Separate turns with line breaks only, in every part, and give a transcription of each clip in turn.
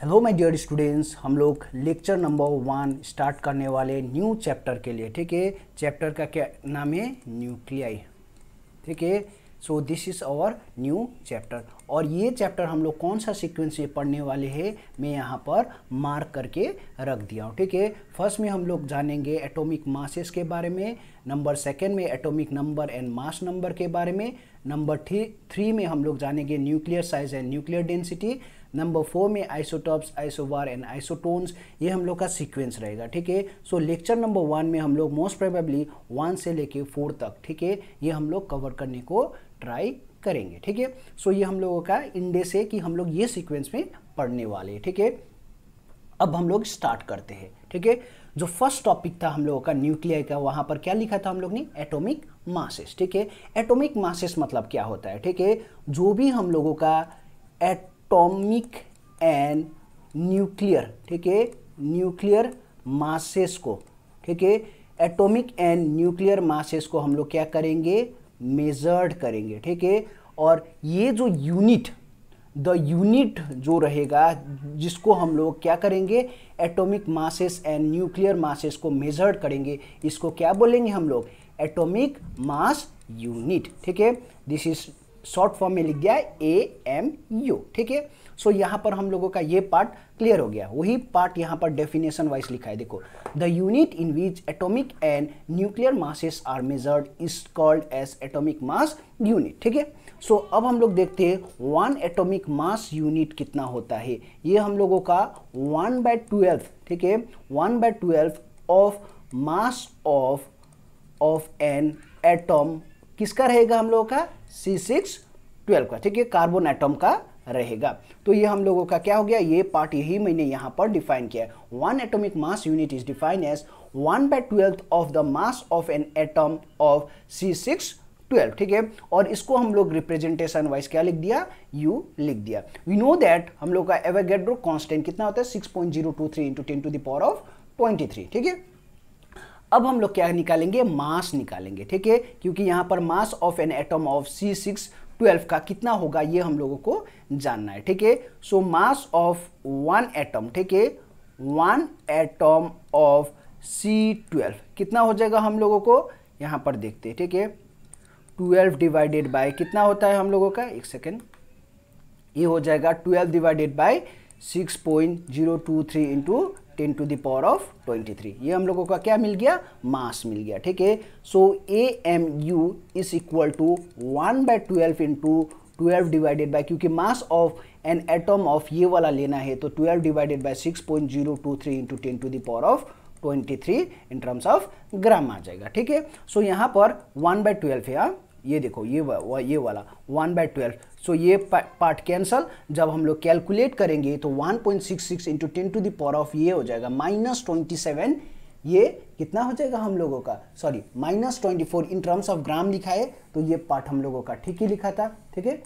Hello my dear students हम लोग lecture number one start करने वाले न्यू चैप्टर के लिए ठीक है चैप्टर का क्या नाम है न्यूक्लियाई ठीक है so this is our new chapter और ये चैप्टर हम लोग कौन सा सीक्वेंस ये पढ़ने वाले हैं मैं यहाँ पर मार्क करके रख दिया हूँ ठीक है फर्स्ट में हम लोग जानेंगे एटोमिक मासेस के बारे में नंबर सेकेंड में atomic number and mass number के बारे में नंबर थ्री थ्री में हम लोग जानेंगे nuclear size and nuclear density number four में आइसोटॉप्स आइसोवार एंड आइसोटोन्स ये हम लोग का सीक्वेंस रहेगा ठीक है सो लेक्चर नंबर वन में हम लोग मोस्ट प्रोबेबली वन से लेके फोर तक ठीक है ये हम लोग कवर करने को ट्राई करेंगे ठीक है सो ये हम लोगों का इंडेस है कि हम लोग ये सिक्वेंस में पढ़ने वाले ठीक है अब हम लोग स्टार्ट करते हैं ठीक है जो फर्स्ट टॉपिक था हम लोगों का न्यूक्लियर का वहाँ पर क्या लिखा था हम लोग ने एटॉमिक मासेस ठीक है एटॉमिक मासेस मतलब क्या होता है ठीक है जो भी हम लोगों का एट एटॉमिक एंड न्यूक्लियर ठीक है न्यूक्लियर मासेस को ठीक है एटॉमिक एंड न्यूक्लियर मासेस को हम लोग क्या करेंगे मेजर्ड करेंगे ठीक है और ये जो यूनिट द यूनिट जो रहेगा जिसको हम लोग क्या करेंगे atomic masses and nuclear masses को मेजर्ड करेंगे इसको क्या बोलेंगे हम लोग एटॉमिक मास यूनिट ठीक है दिस इज शॉर्ट फॉर्म में लिख गया है ए एम यू ठीक है सो यहाँ पर हम लोगों का ये पार्ट क्लियर हो गया वही पार्ट यहाँ पर डेफिनेशन वाइज लिखा है देखो the unit in which atomic and nuclear masses are measured is called as atomic mass unit ठीक है सो अब हम लोग देखते हैं वन एटॉमिक मास यूनिट कितना होता है ये हम लोगों का वन बाय ट्वेल्व ठीक है one by twelve of mass of of an atom किसका रहेगा हम लोगों का सी सिक्स ट्वेल्व का ठीक है कार्बन एटम का रहेगा तो ये हम लोगों का क्या हो गया ये पार्ट यही मैंने यहाँ पर डिफाइन किया है one atomic mass unit is define as one by twelfth of the mass of an atom of C six twelve ठीक है और इसको हम लोग रिप्रेजेंटेशन वाइज क्या लिख दिया U लिख दिया वी नो दैट हम लोग का एवेगेड्रो कॉन्स्टेंट कितना होता है six point zero two three into ten to the power of twenty three ठीक है अब हम लोग क्या निकालेंगे मास निकालेंगे ठीक है क्योंकि यहाँ पर mass of an atom of C six twelve का कितना होगा ये हम लोगों को जानना है ठीक है so mass of one atom ठीक है one atom of C twelve कितना हो जाएगा हम लोगों को यहाँ पर देखते हैं ठीक है ट्वेल्व डिवाइडेड बाय कितना होता है हम लोगों का एक सेकेंड ये हो जाएगा twelve divided by six point zero two three into ten to the power of twenty three ये हम लोगों का क्या मिल गया मास मिल गया ठीक है so A M U is equal to one by twelve into twelve divided by क्योंकि mass of an atom of ये वाला लेना है तो twelve divided by six point zero two three into ten to the power of 23 in terms of gram आ जाएगा ठीक है सो यहाँ पर 1 बाय ट्वेल्व है हाँ? ये देखो ये वा, ये वाला वन बाय ट्वेल्व सो ये पार्ट कैंसल जब हम लोग कैलकुलेट करेंगे तो one point six six into ten to the power of ये हो जाएगा माइनस ट्वेंटी सेवन ये कितना हो जाएगा हम लोगों का sorry minus twenty four in terms of gram लिखा है तो ये पार्ट हम लोगों का ठीक ही लिखा था ठीक है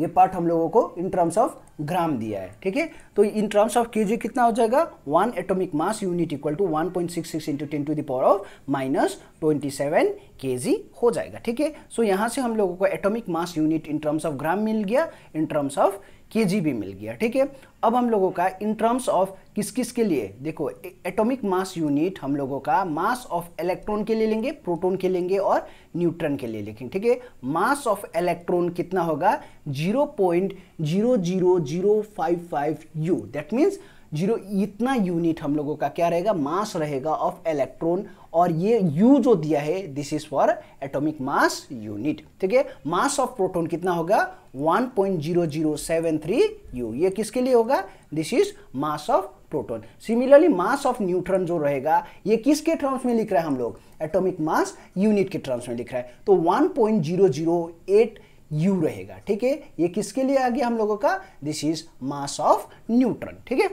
ये पार्ट हम लोगों को इन टर्म्स ऑफ ग्राम दिया है ठीक है तो इन टर्म्स ऑफ के कितना हो जाएगा one atomic mass unit equal to one point six six into ten to the power of minus twenty seven के हो जाएगा ठीक है सो यहाँ से हम लोगों को atomic mass unit in terms of gram मिल गया इन टर्म्स ऑफ के भी मिल गया ठीक है अब हम लोगों का इन टर्म्स ऑफ किस किस के लिए देखो एटॉमिक मास यूनिट हम लोगों का मास ऑफ इलेक्ट्रॉन के लिए लेंगे प्रोटॉन के लेंगे और न्यूट्रॉन के लिए लेंगे ठीक है मास ऑफ इलेक्ट्रॉन कितना होगा zero point zero zero zero five five u that means zero इतना यूनिट हम लोगों का क्या रहेगा मास रहेगा ऑफ इलेक्ट्रॉन और ये यू जो दिया है this is for atomic mass unit ठीक है मास ऑफ प्रोटॉन कितना होगा 1.0073 यू ये किसके लिए होगा this is mass of proton similarly mass of neutron जो रहेगा ये किसके टर्म्स में लिख रहे हैं हम लोग एटॉमिक मास यूनिट के टर्म्स में लिख रहा है तो 1.008 यू रहेगा ठीक है ये किसके लिए आ गया हम लोगों का this is mass of neutron ठीक है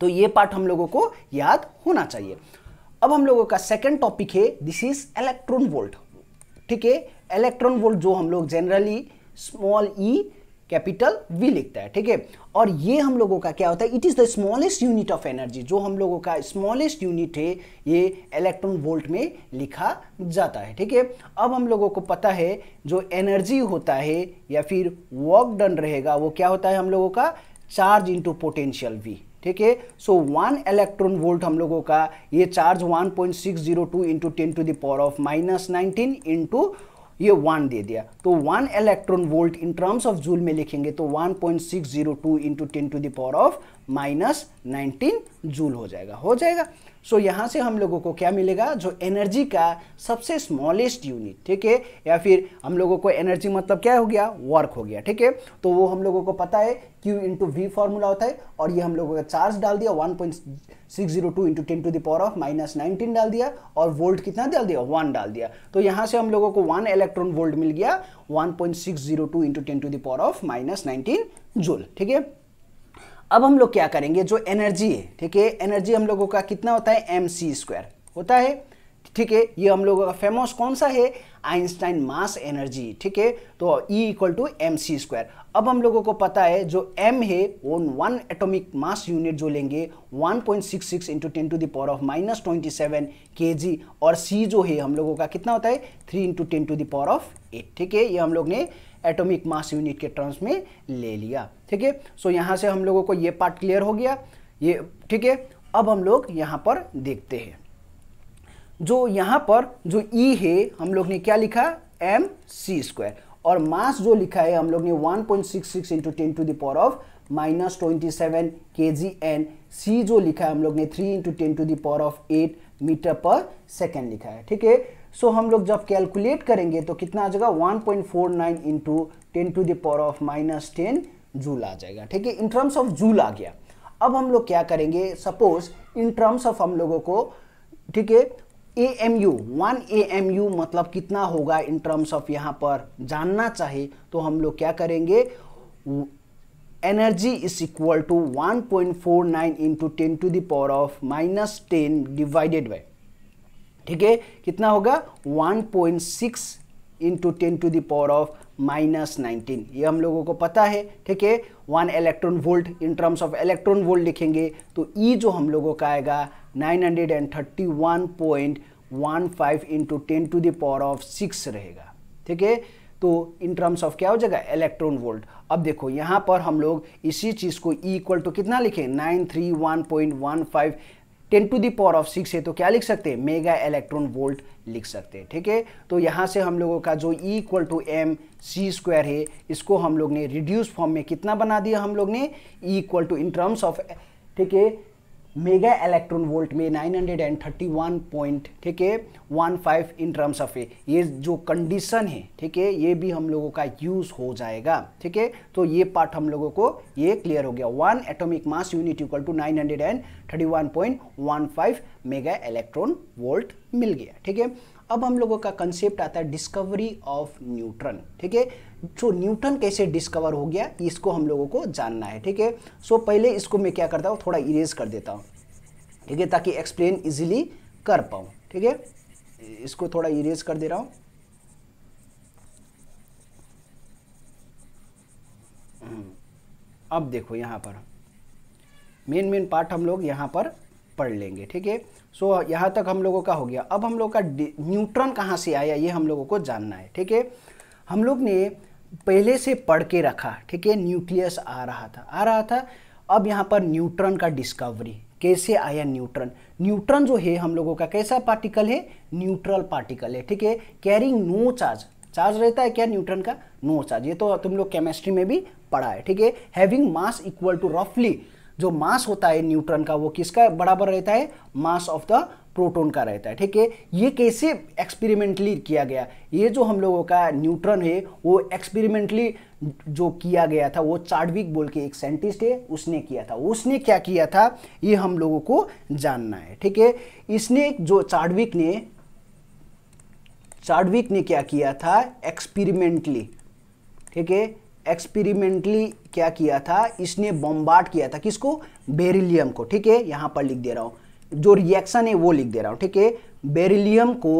तो ये पार्ट हम लोगों को याद होना चाहिए अब हम लोगों का सेकेंड टॉपिक है दिस इज इलेक्ट्रॉन वोल्ट ठीक है इलेक्ट्रॉन वोल्ट जो हम लोग generally small E e, capital V लिखता है ठीक है और ये हम लोगों का क्या होता है it is the smallest unit of energy जो हम लोगों का स्मॉलेस्ट यूनिट है ये इलेक्ट्रॉन वोल्ट में लिखा जाता है ठीक है अब हम लोगों को पता है जो एनर्जी होता है या फिर वर्क डन रहेगा वो क्या होता है हम लोगों का चार्ज इंटू पोटेंशियल वी ठीक है सो वन इलेक्ट्रॉन वोल्ट हम लोगों का ये charge 1.602 point six zero two into ten to the power of minus nineteen into ये वन दे दिया तो one electron volt in terms of joule में लिखेंगे तो one point six zero two into ten to the power of minus nineteen joule हो जाएगा हो जाएगा सो so, यहाँ से हम लोगों को क्या मिलेगा जो एनर्जी का सबसे स्मॉलेस्ट यूनिट ठीक है या फिर हम लोगों को एनर्जी मतलब क्या हो गया वर्क हो गया ठीक है तो वो हम लोगों को पता है क्यू इंटू वी फॉर्मूला होता है और ये हम लोगों का चार्ज डाल दिया 1.602 point six zero two into ten to the power of minus nineteen डाल दिया और वोल्ट कितना डाल दिया वन डाल दिया तो यहाँ से हम लोगों को वन इलेक्ट्रॉन वोल्ट मिल गया one point six zero two into ten to the power of minus nineteen joule ठीक है अब हम लोग क्या करेंगे जो एनर्जी है ठीक है एनर्जी हम लोगों का कितना होता है एम सी स्क्वायर होता है ठीक है ये हम लोगों का फेमस कौन सा है आइंस्टाइन मास एनर्जी ठीक है तो E equal to M C square अब हम लोगों को पता है जो एम है वो वन एटॉमिक मास यूनिट जो लेंगे 1.66 point six six into ten to the power of minus twenty seven K G और सी जो है हम लोगों का कितना होता है three into ten to the power of eight ठीक है ये हम लोग ने एटॉमिक मास यूनिट के टर्म्स में ले लिया ठीक है सो यहाँ से हम लोगों को ये पार्ट क्लियर हो गया ये ठीक है अब हम लोग यहाँ पर देखते हैं जो यहाँ पर जो ई e है हम लोग ने क्या लिखा एम सी स्क्वायर और मास जो लिखा है हम लोग ने 1.66 point six six into ten to the power of minus twenty seven K G N C जो लिखा है हम लोग ने 3 into ten to the power of 8 metre per second लिखा है ठीक है सो so, हम लोग जब कैलकुलेट करेंगे तो कितना आ जाएगा 1.49 point four nine into ten to the power of minus ten joule आ जाएगा ठीक है इन टर्म्स ऑफ जूल आ गया अब हम लोग क्या करेंगे सपोज इन टर्म्स ऑफ हम लोगों को ठीक है A M U one A M U मतलब कितना होगा इन टर्म्स ऑफ यहाँ पर जानना चाहिए तो हम लोग क्या करेंगे energy is equal to one point four nine into ten to the power of minus ten divided by ठीक है कितना होगा 1.6 point six into ten to the power of minus nineteen ये हम लोगों को पता है ठीक है one electron volt in terms of electron volt लिखेंगे तो ई e जो हम लोगों का आएगा nine hundred and thirty one point one five into ten to the power of six रहेगा ठीक है तो इन टर्म्स ऑफ क्या हो जाएगा इलेक्ट्रॉन वोल्ट अब देखो यहाँ पर हम लोग इसी चीज़ को ई इक्वल टू कितना लिखें nine three one point one five ten to the power of six है तो क्या लिख सकते हैं मेगा इलेक्ट्रॉन वोल्ट लिख सकते हैं ठीक है तो यहाँ से हम लोगों का जो E equal to M C square है इसको हम लोग ने रिड्यूस फॉर्म में कितना बना दिया हम लोग ने E equal to in terms of ठीक है मेगा इलेक्ट्रॉन वोल्ट में 931. ठीक है 15 इन टर्म्स ऑफ ए ये जो कंडीशन है ठीक है ये भी हम लोगों का यूज हो जाएगा ठीक है तो ये पार्ट हम लोगों को ये क्लियर हो गया one atomic mass unit equal to 931.15 mega electron volt मिल गया ठीक है अब हम लोगों का कंसेप्ट आता है डिस्कवरी ऑफ न्यूट्रन ठीक है सो न्यूटन कैसे डिस्कवर हो गया इसको हम लोगों को जानना है ठीक है सो पहले इसको मैं क्या करता हूँ थोड़ा इरेज कर देता हूँ ठीक है ताकि एक्सप्लेन इजीली कर पाऊँ ठीक है इसको थोड़ा इरेज कर दे रहा हूँ हम्म। अब देखो यहाँ पर मेन मेन पार्ट हम लोग यहाँ पर पढ़ लेंगे ठीक है सो यहाँ तक हम लोगों का हो गया अब हम लोग का न्यूट्रॉन कहाँ से आया ये हम लोगों को जानना है ठीक है हम लोग ने पहले से पढ़ के रखा ठीक है न्यूक्लियस आ रहा था आ रहा था अब यहाँ पर न्यूट्रॉन का डिस्कवरी कैसे आया न्यूट्रॉन न्यूट्रॉन जो है हम लोगों का कैसा पार्टिकल है न्यूट्रल पार्टिकल है ठीक है कैरिंग नो चार्ज चार्ज रहता है क्या न्यूट्रॉन का नो चार्ज ये तो तुम लोग केमिस्ट्री में भी पढ़ा है ठीक है हैविंग मास इक्वल टू रफली जो मास होता है न्यूट्रॉन का वो किसका बराबर रहता है मास ऑफ द प्रोटॉन का रहता है ठीक है ये कैसे एक्सपेरिमेंटली किया गया ये जो हम लोगों का न्यूट्रॉन है वो एक्सपेरिमेंटली जो किया गया था वो चार्डविक बोल के एक साइंटिस्ट है उसने किया था उसने क्या किया था ये हम लोगों को जानना है ठीक है इसने जो चार्डविक ने चार्डविक ने क्या किया था एक्सपेरिमेंटली ठीक है एक्सपेरिमेंटली क्या किया था इसने बॉम्बार्ड किया था किसको बेरिलियम को ठीक है यहाँ पर लिख दे रहा हूँ जो रिएक्शन है वो लिख दे रहा हूँ ठीक है बेरिलियम को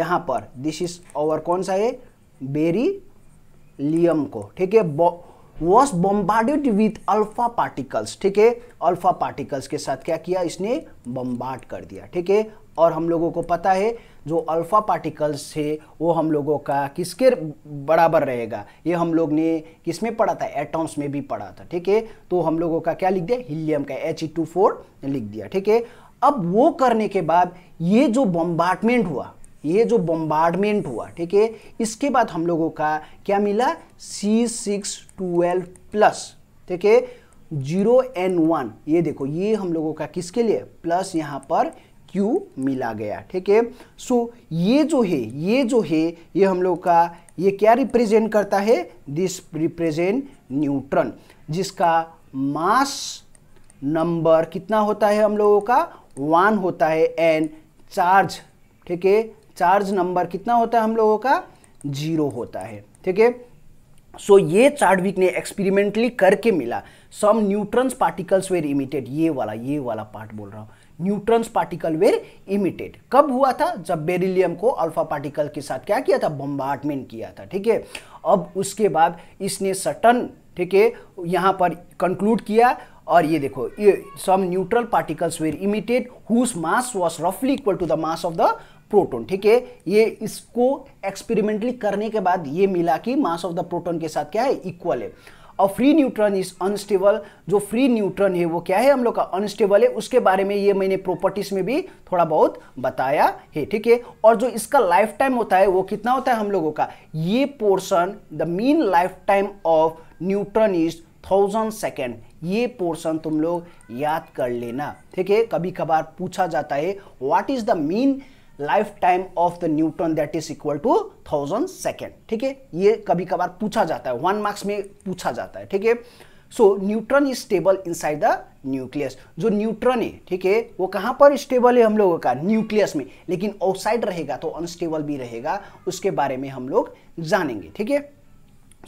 यहाँ पर दिस इज ओवर कौन सा है बेरिलियम को ठीक है was bombarded with alpha particles ठीक है अल्फा पार्टिकल्स के साथ क्या किया इसने बॉम्बार्ड कर दिया ठीक है और हम लोगों को पता है जो अल्फ़ा पार्टिकल्स है वो हम लोगों का किसके बराबर रहेगा ये हम लोग ने किस में पढ़ा था एटॉम्स में भी पढ़ा था ठीक है तो हम लोगों का क्या लिख दिया हीलियम का एच ई टू फोर लिख दिया ठीक है अब वो करने के बाद ये जो बम्बार्टमेंट हुआ ये जो बॉम्बार्टमेंट हुआ ठीक है इसके बाद हम लोगों का क्या मिला सी सिक्स ट्वेल्व प्लस ठीक है जीरो एन वन ये देखो ये हम लोगों का किसके लिए प्लस यहाँ पर क्यू मिला गया ठीक है सो ये जो है ये जो है ये हम लोग का ये क्या रिप्रेजेंट करता है दिस रिप्रेजेंट न्यूट्रन जिसका मास नंबर कितना होता है हम लोगों का वन होता है एंड चार्ज ठीक है चार्ज नंबर कितना होता है हम लोगों का जीरो होता है ठीक है सो ये चार्डविक ने एक्सपेरिमेंटली करके मिला some neutrons particles were emitted ये वाला ये वाला पार्ट बोल रहा हूँ न्यूट्रॉन्स पार्टिकल वेर इमिटेड कब हुआ था जब बेरिलियम को अल्फा पार्टिकल के साथ क्या किया था बम्बार्टमेंट किया था ठीक है अब उसके बाद इसने सटन ठीक है यहाँ पर कंक्लूड किया और ये देखो ये some neutral particles were emitted whose mass was रफली equal to the mass of the proton ठीक है ये इसको एक्सपेरिमेंटली करने के बाद ये मिला कि मास ऑफ द प्रोटोन के साथ क्या है इक्वल है और फ्री न्यूट्रॉन इज अनस्टेबल जो फ्री न्यूट्रॉन है वो क्या है हम लोग का अनस्टेबल है उसके बारे में ये मैंने प्रॉपर्टीज में भी थोड़ा बहुत बताया है ठीक है और जो इसका लाइफ टाइम होता है वो कितना होता है हम लोगों का ये portion the mean life time of neutron is thousand second ये पोर्शन तुम लोग याद कर लेना ठीक है कभी कभार पूछा जाता है what is the mean life time of the neutron that is equal to thousand second ठीक है ये कभी कभार पूछा जाता है वन मार्क्स में पूछा जाता है ठीक है so neutron is stable inside the nucleus जो न्यूट्रॉन है ठीक है वो कहाँ पर स्टेबल है हम लोगों का न्यूक्लियस में लेकिन आउटसाइड रहेगा तो अनस्टेबल भी रहेगा उसके बारे में हम लोग जानेंगे ठीक है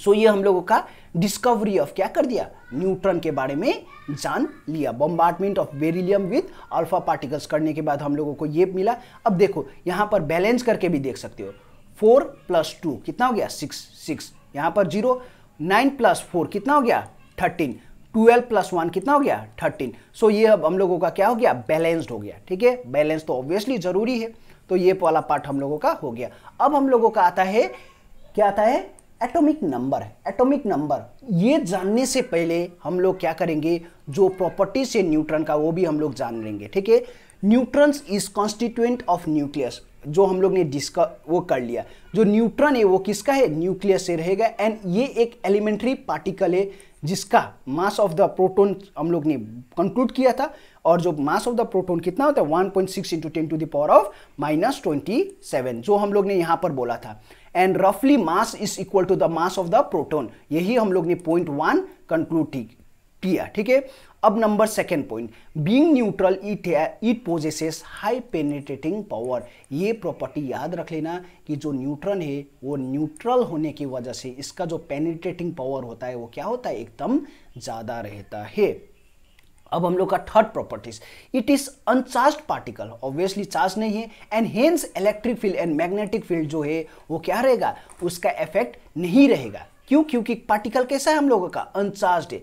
सो so, ये हम लोगों का डिस्कवरी ऑफ क्या कर दिया न्यूट्रॉन के बारे में जान लिया bombardment of beryllium with alpha particles करने के बाद हम लोगों को ये मिला अब देखो यहाँ पर बैलेंस करके भी देख सकते हो फोर प्लस टू कितना हो गया सिक्स सिक्स यहाँ पर जीरो नाइन प्लस फोर कितना हो गया थर्टीन ट्वेल्व प्लस वन कितना हो गया थर्टीन सो so, ये अब हम लोगों का क्या हो गया बैलेंस्ड हो गया ठीक है बैलेंस तो ऑब्वियसली जरूरी है तो ये वाला पार्ट हम लोगों का हो गया अब हम लोगों का आता है क्या आता है एटॉमिक नंबर है एटॉमिक नंबर ये जानने से पहले हम लोग क्या करेंगे जो प्रॉपर्टी से न्यूट्रॉन का वो भी हम लोग जान लेंगे ठीक है neutrons is constituent of nucleus जो हम लोग ने डिस्क वो कर लिया जो न्यूट्रॉन है वो किसका है न्यूक्लियस से रहेगा एंड ये एक एलिमेंट्री पार्टिकल है जिसका मास ऑफ द प्रोटोन हम लोग ने कंक्लूड किया था और जो मास ऑफ द प्रोटोन कितना होता है 1.6 point six into ten to the power of minus twenty seven जो हम लोग ने यहाँ पर बोला था एंड रफली mass is equal to the mass of the proton यही हम लोग ने पॉइंट वन कंक्लूड किया ठीक है अब number second point being neutral it it possesses high penetrating power ये प्रॉपर्टी याद रख लेना कि जो न्यूट्रन है वो न्यूट्रल होने की वजह से इसका जो पेनिट्रेटिंग पावर होता है वो क्या होता है एकदम ज़्यादा रहता है अब हम लोग का third properties it is uncharge particle obviously charge नहीं है and hence electric field and magnetic field जो है वो क्या रहेगा उसका इफेक्ट नहीं रहेगा क्यों क्योंकि पार्टिकल कैसा है हम लोगों का अनचार्ज है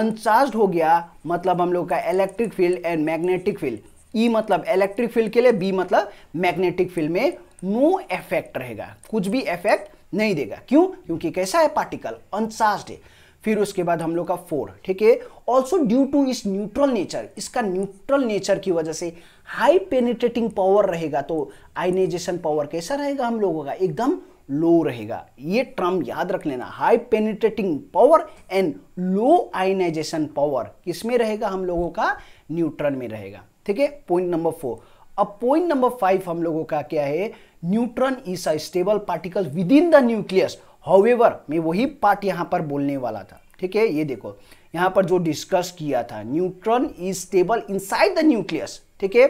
अनचार्ज हो गया मतलब हम लोग का electric field and magnetic field E मतलब इलेक्ट्रिक फील्ड के लिए बी मतलब मैग्नेटिक फील्ड में नो इफेक्ट रहेगा कुछ भी इफेक्ट नहीं देगा क्यों क्योंकि कैसा है पार्टिकल अनचार्ज है फिर उसके बाद हम लोग का फोर ठीक है ऑल्सो ड्यू टू इस न्यूट्रल नेचर इसका न्यूट्रल नेचर की वजह से हाई पेनिट्रेटिंग पावर रहेगा तो आयनाइजेशन पावर कैसा रहेगा हम लोगों का एकदम लो रहेगा ये ट्रम याद रख लेना high penetrating power and low ionization power किसमें रहेगा हम लोगों का न्यूट्रल में रहेगा ठीक है पॉइंट नंबर फोर अब पॉइंट नंबर फाइव हम लोगों का क्या है neutron is a stable particle within the nucleus however मैं वही पार्ट यहाँ पर बोलने वाला था ठीक है ये देखो यहाँ पर जो डिस्कस किया था neutron is stable inside the nucleus ठीक है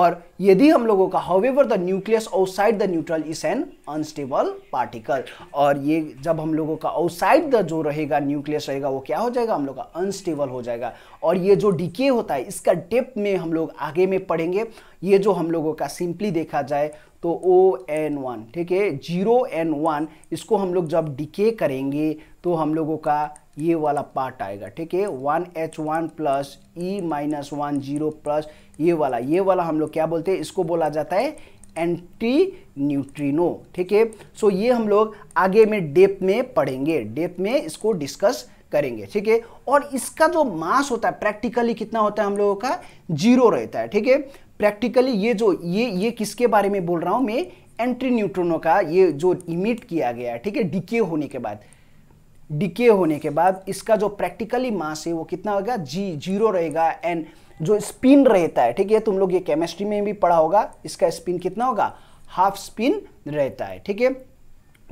और यदि हम लोगों का however the nucleus outside the neutral is an unstable particle और ये जब हम लोगों का आउटसाइड द जो रहेगा न्यूक्लियस रहेगा वो क्या हो जाएगा हम लोग का अनस्टेबल हो जाएगा और ये जो डीके होता है इसका डेप में हम लोग आगे में पढ़ेंगे ये जो हम लोगों का सिंपली देखा जाए तो ओ एन वन ठीक है जीरो एन वन इसको हम लोग जब डिके करेंगे तो हम लोगों का ये वाला पार्ट आएगा ठीक है one H one plus e minus one zero plus ये वाला ये वाला हम लोग क्या बोलते हैं इसको बोला जाता है एंटी न्यूट्रिनो ठीक है सो ये हम लोग आगे में डेप में पढ़ेंगे डेप में इसको डिस्कस करेंगे ठीक है और इसका जो मास होता है प्रैक्टिकली कितना होता है हम लोगों का जीरो रहता है ठीक है प्रैक्टिकली ये जो ये ये किसके बारे में बोल रहा हूँ मैं एंटी न्यूट्रिनो का ये जो इमिट किया गया है ठीक है डिके होने के बाद डिके होने के बाद इसका जो प्रैक्टिकली मास है वो कितना होगा जी जीरो रहेगा एंड जो स्पिन रहता है ठीक है तुम लोग ये केमिस्ट्री में भी पढ़ा होगा इसका स्पिन कितना होगा हाफ स्पिन रहता है ठीक है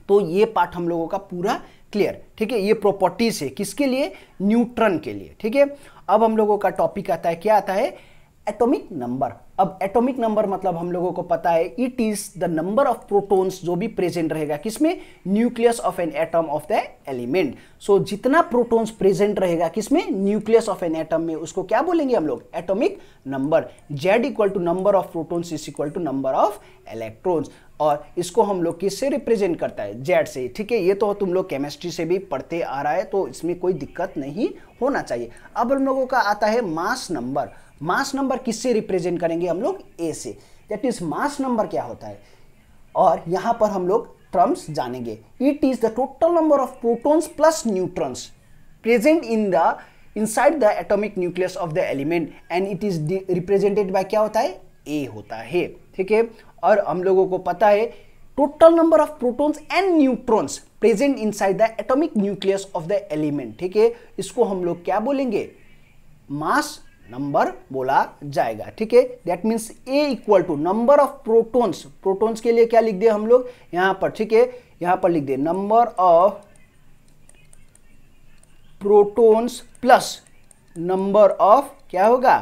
तो ये पार्ट हम लोगों का पूरा क्लियर ठीक है ये प्रॉपर्टीज है किसके लिए न्यूट्रन के लिए ठीक है अब हम लोगों का टॉपिक आता है क्या आता है एटॉमिक नंबर अब एटॉमिक नंबर मतलब हम लोगों को पता है it is the number of protons जो भी प्रेजेंट रहेगा किसमें nucleus of an atom of the element so जितना प्रोटॉन्स प्रेजेंट रहेगा किसमें न्यूक्लियस ऑफ एन एटम में उसको क्या बोलेंगे हम लोग atomic number Z equal to number of protons is equal to number of electrons और इसको हम लोग किससे रिप्रेजेंट करता है जेड से ठीक है ये तो तुम लोग केमिस्ट्री से भी पढ़ते आ रहा है तो इसमें कोई दिक्कत नहीं होना चाहिए अब हम लोगों का आता है मास नंबर मास नंबर किससे रिप्रेजेंट करेंगे हम लोग ए say that is mass number क्या होता है और यहां पर हम लोग टर्म्स जानेंगे it is the total number of protons plus neutrons present in the inside the atomic nucleus of the element and it is represented by क्या होता है ए होता है ठीक है और हम लोगों को पता है total number of protons and neutrons present inside the atomic nucleus of the element ठीक है इसको हम लोग क्या बोलेंगे मास नंबर बोला जाएगा ठीक है that means A equal to number of protons protons के लिए क्या लिख दे हम लोग यहां पर ठीक है यहां पर लिख दे number of protons plus number of क्या होगा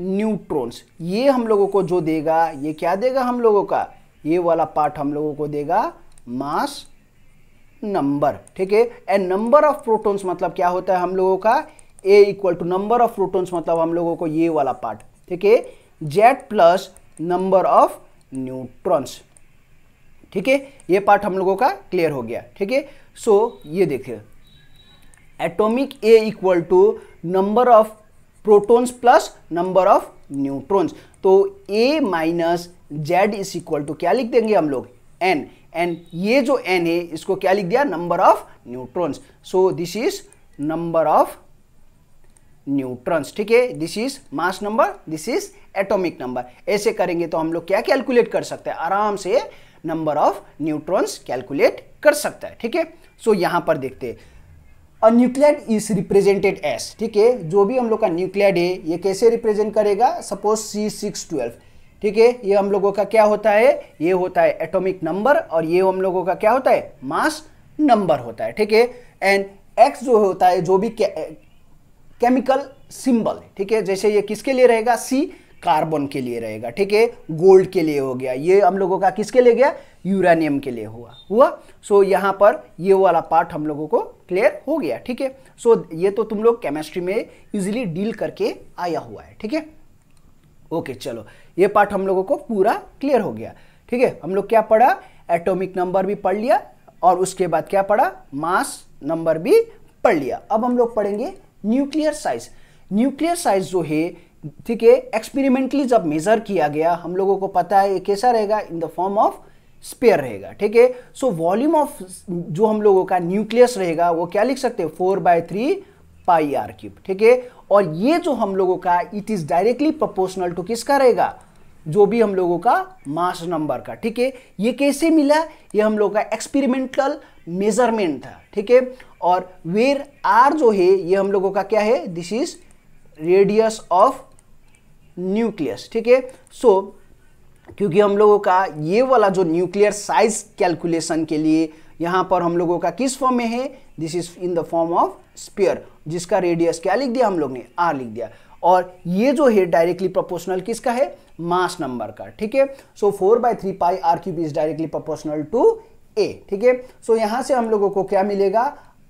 न्यूट्रॉन्स ये हम लोगों को जो देगा ये क्या देगा हम लोगों का ये वाला पार्ट हम लोगों को देगा मास नंबर ठीक है एंड नंबर ऑफ प्रोटॉन्स मतलब क्या होता है हम लोगों का A equal to number of protons मतलब हम लोगों को ये वाला पार्ट ठीक है Z plus number of neutrons ठीक है ये पार्ट हम लोगों का क्लियर हो गया ठीक है सो ये देखिए atomic A equal to number of protons plus number of neutrons तो A minus Z is equal to क्या लिख देंगे हम लोग एन एन ये जो एन है इसको क्या लिख दिया number of neutrons so this is number of neutrons ठीक है this is mass number this is atomic number ऐसे करेंगे तो हम लोग क्या कैलकुलेट कर सकते हैं आराम से नंबर ऑफ न्यूट्रॉन्स कैलकुलेट कर सकता है ठीक है सो यहां पर देखते हैं न्यूक्लियड इज रिप्रेजेंटेड एस ठीक है जो भी हम लोग का न्यूक्लियड है ये कैसे रिप्रेजेंट करेगा सपोज सी सिक्स ट्वेल्व ठीक है ये हम लोगों का क्या होता है ये होता है एटॉमिक नंबर और ये हम लोगों का क्या होता है मास नंबर होता है ठीक है एंड एक्स जो होता है जो भी केमिकल सिंबल है ठीक है जैसे ये किसके लिए रहेगा सी कार्बन के लिए रहेगा ठीक है गोल्ड के लिए हो गया ये हम लोगों का किसके लिए गया यूरेनियम के लिए हुआ हुआ सो so, यहाँ पर ये वाला पार्ट हम लोगों को क्लियर हो गया ठीक है सो ये तो तुम लोग केमिस्ट्री में इजीली डील करके आया हुआ है ठीक है ओके चलो ये पार्ट हम लोगों को पूरा क्लियर हो गया ठीक है हम लोग क्या पढ़ा एटोमिक नंबर भी पढ़ लिया और उसके बाद क्या पढ़ा मास नंबर भी पढ़ लिया अब हम लोग पढ़ेंगे न्यूक्लियर साइज न्यूक्लियर साइज जो है ठीक है एक्सपेरिमेंटली जब मेजर किया गया हम लोगों को पता है ये कैसा रहेगा in the form of sphere रहेगा ठीक है सो वॉल्यूम ऑफ जो हम लोगों का न्यूक्लियस रहेगा वो क्या लिख सकते हैं four by three pi r cube ठीक है और ये जो हम लोगों का it is directly proportional to किसका रहेगा जो भी हम लोगों का मास नंबर का ठीक है ये कैसे मिला ये हम लोग का एक्सपेरिमेंटल मेजरमेंट था ठीक है और वेर आर जो है ये हम लोगों का क्या है this is radius of nucleus ठीक है सो क्योंकि हम लोगों का ये वाला जो न्यूक्लियर साइज कैलकुलेशन के लिए यहाँ पर हम लोगों का किस फॉर्म में है this is in the form of sphere जिसका रेडियस क्या लिख दिया हम लोग ने आर लिख दिया और ये जो है डायरेक्टली प्रोपोर्शनल किसका है मास नंबर का ठीक है so four by three pi r cube is directly proportional to A ठीक है सो यहाँ से हम लोगों को क्या मिलेगा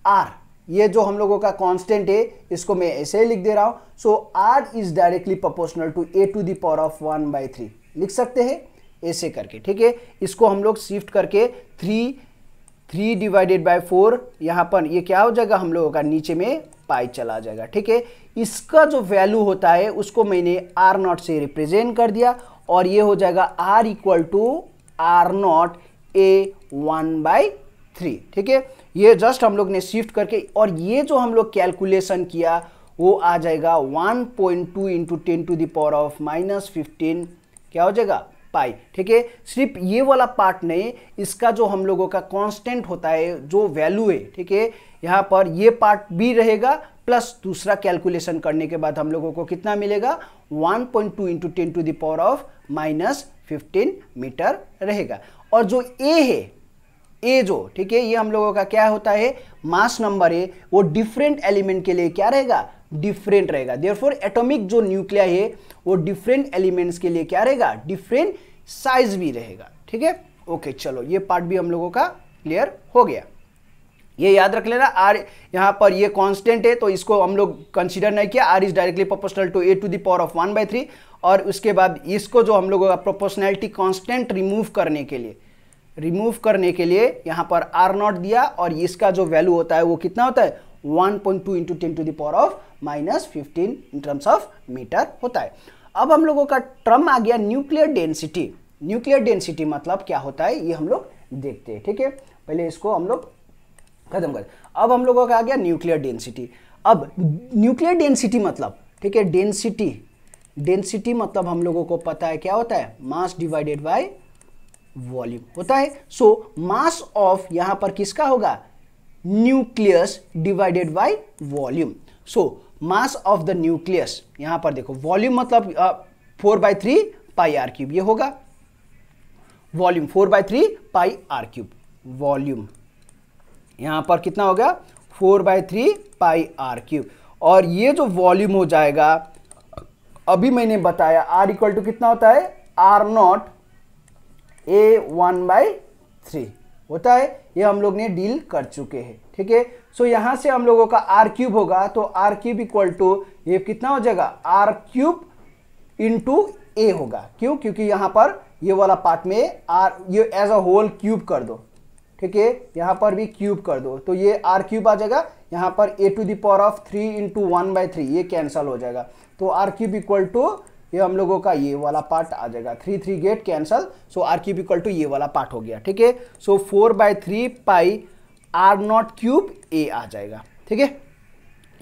आर ये जो हम लोगों का कांस्टेंट है इसको मैं ऐसे ही लिख दे रहा हूँ so r is directly proportional to A to the power of one by three लिख सकते हैं ऐसे करके ठीक है इसको हम लोग शिफ्ट करके three three divided by four यहाँ पर ये क्या हो जाएगा हम लोगों का नीचे में पाई चला जाएगा ठीक है इसका जो वैल्यू होता है उसको मैंने आर नॉट से रिप्रेजेंट कर दिया और ये हो जाएगा r equal to r naught A one by three ठीक है ये जस्ट हम लोग ने शिफ्ट करके और ये जो हम लोग कैलकुलेशन किया वो आ जाएगा 1.2 point two into ten to the power of minus fifteen क्या हो जाएगा पाई ठीक है सिर्फ ये वाला पार्ट नहीं इसका जो हम लोगों का कांस्टेंट होता है जो वैल्यू है ठीक है यहाँ पर ये पार्ट भी रहेगा प्लस दूसरा कैलकुलेशन करने के बाद हम लोगों को कितना मिलेगा 1.2 point two into ten to the power of minus fifteen metre रहेगा और जो ए है ए जो ठीक है ये हम लोगों का क्या होता है मास नंबर है वो डिफरेंट एलिमेंट के लिए क्या रहेगा डिफरेंट रहेगा देयरफॉर एटॉमिक जो न्यूक्लिया है वो डिफरेंट एलिमेंट्स के लिए क्या रहेगा डिफरेंट साइज भी रहेगा ठीक है ओके चलो ये पार्ट भी हम लोगों का क्लियर हो गया ये याद रख लेना आर यहाँ पर ये कांस्टेंट है तो इसको हम लोग कंसिडर नहीं किया r is directly proportional to A to the power of one by three और उसके बाद इसको जो हम लोगों का प्रोपोर्शनैलिटी कांस्टेंट रिमूव करने के लिए रिमूव करने के लिए यहाँ पर आर नॉट दिया और इसका जो वैल्यू होता है वो कितना होता है 1.2 point two into ten to the power of minus fifteen in terms of metre होता है अब हम लोगों का ट्रम आ गया न्यूक्लियर डेंसिटी न्यूक्लियर डेंसिटी मतलब क्या होता है ये हम लोग देखते हैं ठीक है पहले इसको हम लोग खत्म कर अब हम लोगों का आ गया न्यूक्लियर डेंसिटी अब न्यूक्लियर डेंसिटी मतलब ठीक है डेंसिटी डेंसिटी मतलब हम लोगों को पता है क्या होता है मास डिवाइडेड बाई वॉल्यूम होता है सो मास ऑफ यहां पर किसका होगा nucleus divided by volume so mass of the nucleus यहां पर देखो वॉल्यूम मतलब four by three pi r cube ये होगा volume four by three pi r cube volume यहां पर कितना होगा four by three pi r cube और ये जो वॉल्यूम हो जाएगा अभी मैंने बताया आर इक्वल टू कितना होता है r naught A one by three होता है ये हम लोग ने डील कर चुके हैं ठीक है सो यहाँ से हम लोगों का आर क्यूब होगा तो आर क्यूब इक्वल टू ये कितना हो जाएगा आर क्यूब इंटू ए होगा क्यों क्योंकि यहाँ पर ये वाला पार्ट में आर ये एज अ होल क्यूब कर दो ठीक है यहाँ पर भी क्यूब कर दो तो ये आर क्यूब आ जाएगा यहाँ पर A to the power of three into one by three ये कैंसल हो जाएगा तो आर क्यूब इक्वल टू ये हम लोगों का ये वाला पार्ट आ जाएगा three three get cancel so r cube equal to ये वाला पार्ट हो गया ठीक है so four by three pi r naught cube A आ जाएगा ठीक है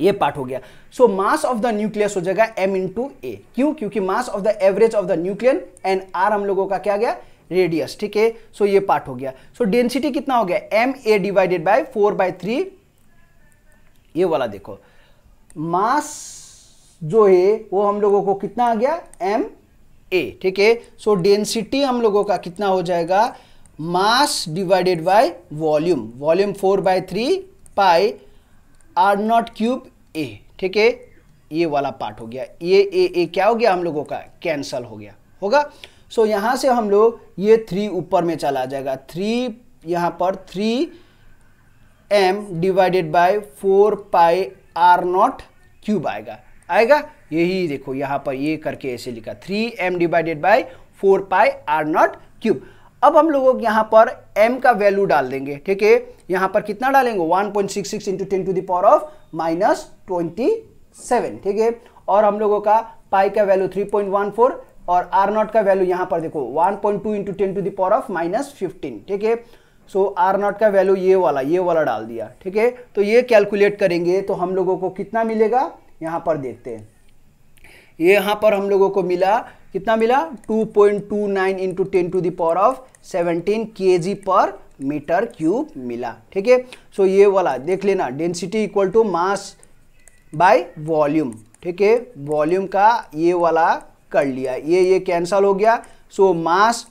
ये पार्ट हो गया so mass of the nucleus हो जाएगा एम टू ए क्यों क्योंकि mass of the average of the nucleon and r हम लोगों का क्या गया रेडियस ठीक है सो ये पार्ट हो गया सो so, डेंसिटी कितना हो गया M A divided by four by three ये वाला देखो मास जो है वो हम लोगों को कितना आ गया एम ए ठीक है सो डेंसिटी हम लोगों का कितना हो जाएगा mass divided by volume volume four by three pi r naught cube A ठीक है ये वाला पार्ट हो गया ये ए ए क्या हो गया हम लोगों का कैंसल हो गया होगा सो so, यहाँ से हम लोग ये थ्री ऊपर में चला जाएगा थ्री यहाँ पर three M divided by four pi r naught cube आएगा आएगा यही देखो यहाँ पर ये करके ऐसे लिखा three M divided by four pi r naught cube अब हम लोग यहाँ पर m का वैल्यू डाल देंगे ठीक है यहाँ पर कितना डालेंगे 1.66 point six six into ten to the power of minus twenty seven ठीक है और हम लोगों का पाई का वैल्यू 3.14 और आर नॉट का वैल्यू यहाँ पर देखो 1.2 point two into ten to the power of minus fifteen ठीक है सो आर नॉट का वैल्यू ये वाला ये वाला डाल दिया ठीक है तो ये कैलकुलेट करेंगे तो हम लोगों को कितना मिलेगा यहाँ पर देखते हैं ये यहाँ पर हम लोगों को मिला कितना मिला 2.29 point two nine into ten to the power of seventeen के पर मीटर क्यूब मिला ठीक है सो ये वाला देख लेना density equal to mass by volume ठीक है वॉल्यूम का ये वाला कर लिया ये ये कैंसल हो गया सो मास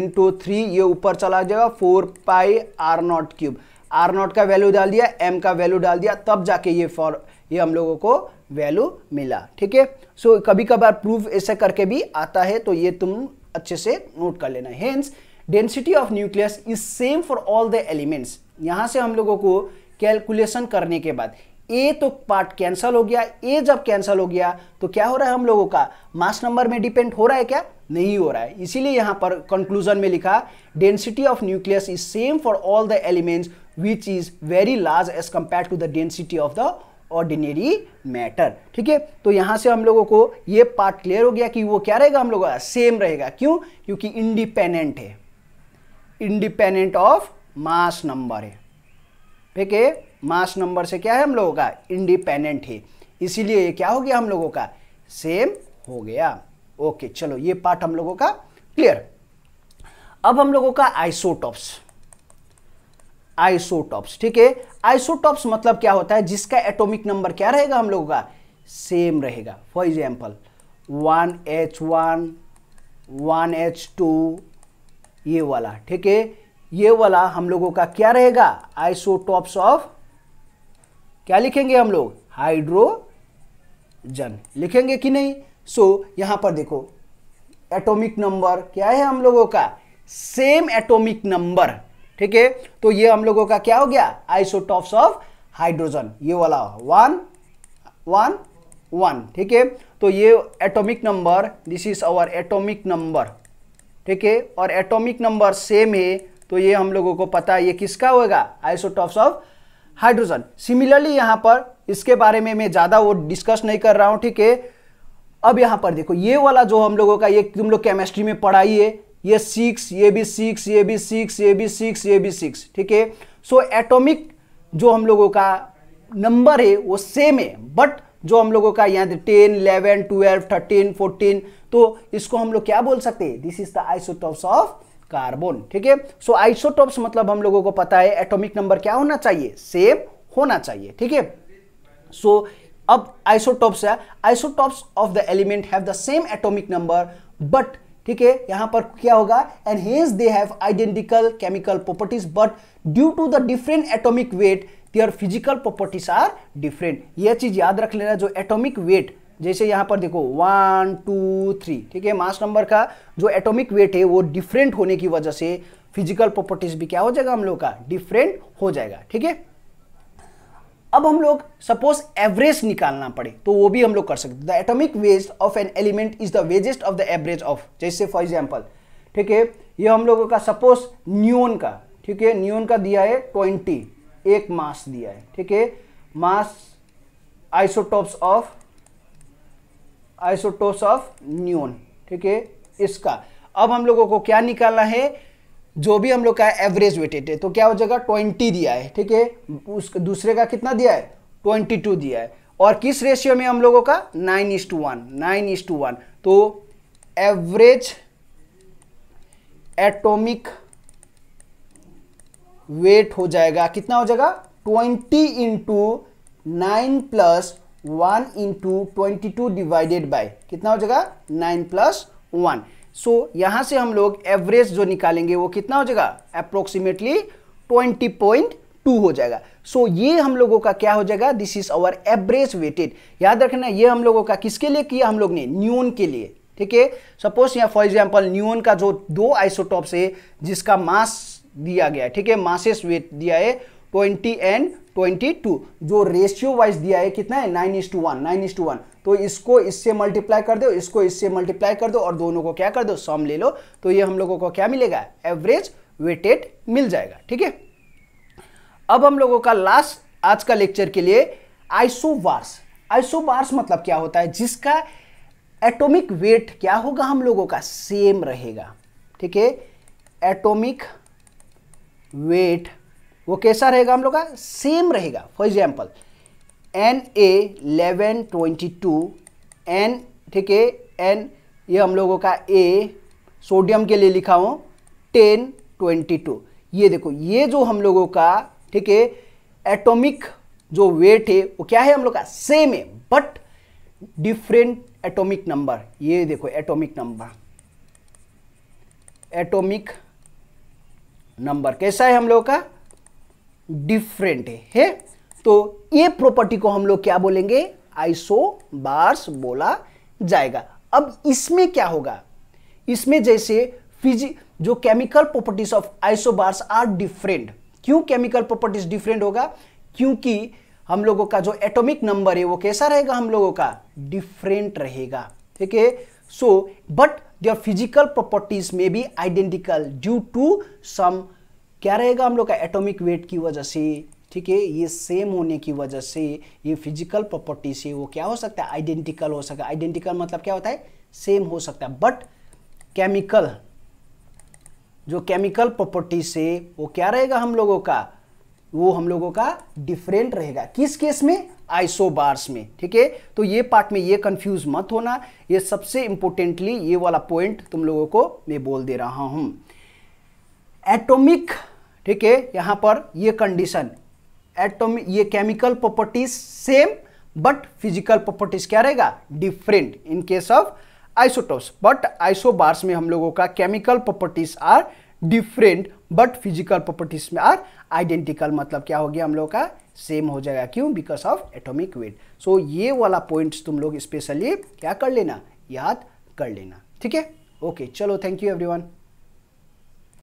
इंटू थ्री ये ऊपर चला जाएगा four pi r naught cube r naught का वैल्यू डाल दिया एम का वैल्यू डाल दिया तब जाके ये फॉर ये हम लोगों को वैल्यू मिला ठीक है सो कभी कभार प्रूफ ऐसे करके भी आता है तो ये तुम अच्छे से नोट कर लेना hence density of nucleus is same for all the elements यहाँ से हम लोगों को कैलकुलेशन करने के बाद ए तो पार्ट कैंसल हो गया ए जब कैंसल हो गया तो क्या हो रहा है हम लोगों का मास नंबर में डिपेंड हो रहा है क्या नहीं हो रहा है इसीलिए यहाँ पर कंक्लूजन में लिखा density of nucleus is same for all the elements which is very large as compare to the density of the ordinary matter ठीक है तो यहाँ से हम लोगों को ये पार्ट क्लियर हो गया कि वो क्या रहेगा हम लोगों का सेम रहेगा क्यों क्योंकि इंडिपेंडेंट है इंडिपेंडेंट ऑफ मास नंबर है ठीक है मास नंबर से क्या है हम लोगों का इंडिपेंडेंट है इसीलिए ये क्या हो गया हम लोगों का सेम हो गया ओके चलो ये पार्ट हम लोगों का क्लियर अब हम लोगों का आइसोटॉप्स आइसोटॉप्स ठीक है आइसोटॉप्स मतलब क्या होता है जिसका एटॉमिक नंबर क्या रहेगा हम लोगों का सेम रहेगा for example one H one one H two ये वाला ठीक है ये वाला हम लोगों का क्या रहेगा आइसोटॉप्स ऑफ क्या लिखेंगे हम लोग हाइड्रोजन लिखेंगे कि नहीं सो so, यहां पर देखो एटॉमिक नंबर क्या है हम लोगों का सेम एटॉमिक नंबर ठीक है तो ये हम लोगों का क्या हो गया आइसोटॉप्स ऑफ हाइड्रोजन ये वाला वन वन वन ठीक है तो ये atomic number this is our atomic number ठीक है और एटॉमिक नंबर सेम है तो ये हम लोगों को पता है ये किसका होगा आइसोटॉप्स ऑफ हाइड्रोजन सिमिलरली यहाँ पर इसके बारे में मैं ज़्यादा वो डिस्कस नहीं कर रहा हूँ ठीक है अब यहाँ पर देखो ये वाला जो हम लोगों का ये तुम लोग केमिस्ट्री में पढ़ाई है ये सिक्स ये भी सिक्स ये भी सिक्स ये भी सिक्स ये भी सिक्स ठीक है सो एटॉमिक जो हम लोगों का नंबर है वो सेम है बट जो हम लोगों का यहाँ ten eleven twelve thirteen fourteen तो इसको हम लोग क्या बोल सकते हैं this is the isotopes of carbon ठीक है सो आइसोटॉप्स मतलब हम लोगों को पता है एटॉमिक नंबर क्या होना चाहिए सेम होना चाहिए ठीक है सो अब आइसोटॉप्स है isotopes of the element have the same atomic number but ठीक है यहां पर क्या होगा and has they have identical chemical properties but due to the different atomic weight their physical properties are different यह चीज याद रख लेना जो एटॉमिक वेट जैसे यहां पर देखो वन टू थ्री ठीक है मास नंबर का जो एटॉमिक वेट है वो डिफरेंट होने की वजह से फिजिकल प्रॉपर्टीज भी क्या हो जाएगा हम लोग का डिफरेंट हो जाएगा ठीक है अब हम लोग सपोज एवरेज निकालना पड़े तो वो भी हम लोग कर सकते the atomic weight of an element is the weighted of the average of जैसे फॉर एग्जाम्पल ठीक है ये हम लोगों का सपोज न्यून का ठीक है न्यून का दिया है ट्वेंटी एक मास दिया है ठीक है mass isotopes of isotopes of neon ठीक है इसका अब हम लोगों को क्या निकालना है जो भी हम लोग का एवरेज वेटेड है तो क्या हो जाएगा ट्वेंटी दिया है ठीक है उस दूसरे का कितना दिया है ट्वेंटी टू दिया है और किस रेशियो में हम लोगों का nine is to one nine is to one तो एवरेज एटॉमिक वेट हो जाएगा कितना हो जाएगा twenty into nine plus one into twenty two divided by कितना हो जाएगा nine plus one so so, यहां से हम लोग एवरेज जो निकालेंगे वो कितना हो जाएगा अप्रोक्सीमेटली ट्वेंटी पॉइंट टू हो जाएगा सो so, ये हम लोगों का क्या हो जाएगा this is our average weighted याद रखना ये हम लोगों का किसके लिए किया हम लोग ने न्यून के लिए ठीक है सपोज यहाँ फॉर एग्जाम्पल न्यून का जो दो आइसोटॉप्स है जिसका मास दिया गया है ठीक है मासेस वेट दिया है ट्वेंटी एंड ट्वेंटी टू जो रेशियो वाइज दिया है कितना है nine is to one nine is to one तो इसको इससे मल्टीप्लाई कर दो इसको इससे मल्टीप्लाई कर दो और दोनों को क्या कर दो सम ले लो तो ये हम लोगों को क्या मिलेगा एवरेज वेटेड मिल जाएगा ठीक है अब हम लोगों का लास्ट आज का लेक्चर के लिए आइसोबार्स आइसोबार्स मतलब क्या होता है जिसका एटोमिक वेट क्या होगा हम लोगों का सेम रहेगा ठीक है एटोमिक वेट वो कैसा रहेगा हम लोग का सेम रहेगा for example N A twenty two N ठीक है एन ये हम लोगों का ए सोडियम के लिए लिखा हूँ टेन ट्वेंटी टू ये देखो ये जो हम लोगों का ठीक है एटॉमिक जो वेट है वो क्या है हम लोग का सेम है बट डिफरेंट एटॉमिक नंबर ये देखो एटॉमिक नंबर एटॉमिक नंबर कैसा है हम लोग का डिफरेंट है, है? तो ये प्रॉपर्टी को हम लोग क्या बोलेंगे आइसो बार्स बोला जाएगा अब इसमें क्या होगा इसमें जैसे फिजी जो chemical properties of bars are different क्यों केमिकल प्रॉपर्टीज डिफरेंट होगा क्योंकि हम लोगों का जो एटॉमिक नंबर है वो कैसा रहेगा हम लोगों का डिफरेंट रहेगा ठीक है so but their physical properties में भी आइडेंटिकल ड्यू टू सम क्या रहेगा हम लोग का एटॉमिक वेट की वजह से ठीक है ये सेम होने की वजह से ये फिजिकल प्रॉपर्टी से वो क्या हो सकता है आइडेंटिकल हो सकता है आइडेंटिकल मतलब क्या होता है सेम हो सकता है बट केमिकल जो केमिकल प्रॉपर्टी से वो क्या रहेगा हम लोगों का वो हम लोगों का डिफरेंट रहेगा किस केस में आइसोबार्स में ठीक है तो ये पार्ट में ये कंफ्यूज मत होना ये सबसे इंपोर्टेंटली ये वाला पॉइंट तुम लोगों को मैं बोल दे रहा हूं एटॉमिक ठीक है यहां पर ये कंडीशन एटोम ये chemical properties same but physical properties क्या रहेगा different in case of isotopes but isobars में हम लोगों का chemical properties are different but physical properties में आर आइडेंटिकल मतलब क्या हो गया हम लोगों का सेम हो जाएगा क्यों because of atomic weight so ये वाला पॉइंट्स तुम लोग स्पेशली क्या कर लेना याद कर लेना ठीक है ओके चलो थैंक यू एवरीवन